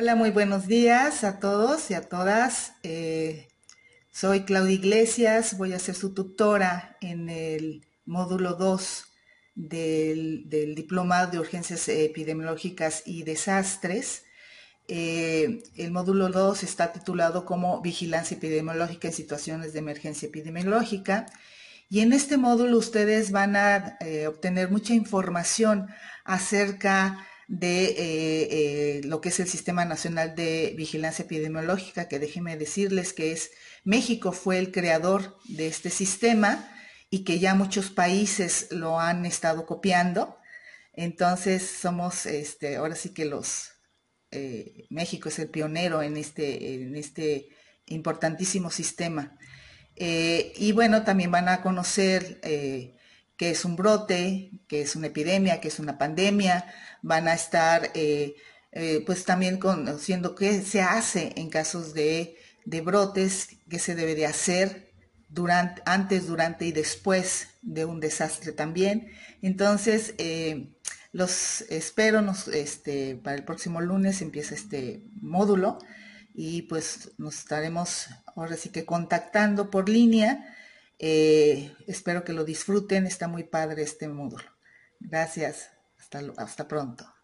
Hola, muy buenos días a todos y a todas. Eh, soy Claudia Iglesias, voy a ser su tutora en el módulo 2 del, Diplomado de Urgencias Epidemiológicas y Desastres. Eh, el módulo 2 está titulado como Vigilancia Epidemiológica en Situaciones de Emergencia Epidemiológica. Y en este módulo ustedes van a eh, obtener mucha información acerca de eh, eh, lo que es el Sistema Nacional de Vigilancia Epidemiológica, que déjenme decirles que es México fue el creador de este sistema y que ya muchos países lo han estado copiando. Entonces somos, este, ahora sí que los, eh, México es el pionero en este, en este importantísimo sistema. y bueno, también van a conocer que es un brote, que es una epidemia, que es una pandemia, van a estar eh, eh, pues también conociendo qué se hace en casos de, brotes, qué se debe de hacer durante, antes, durante y después de un desastre también. Entonces, eh, los espero nos, este, para el próximo lunes empieza este módulo y pues nos estaremos ahora sí que contactando por línea eh, espero que lo disfruten, está muy padre este módulo. Gracias, hasta pronto.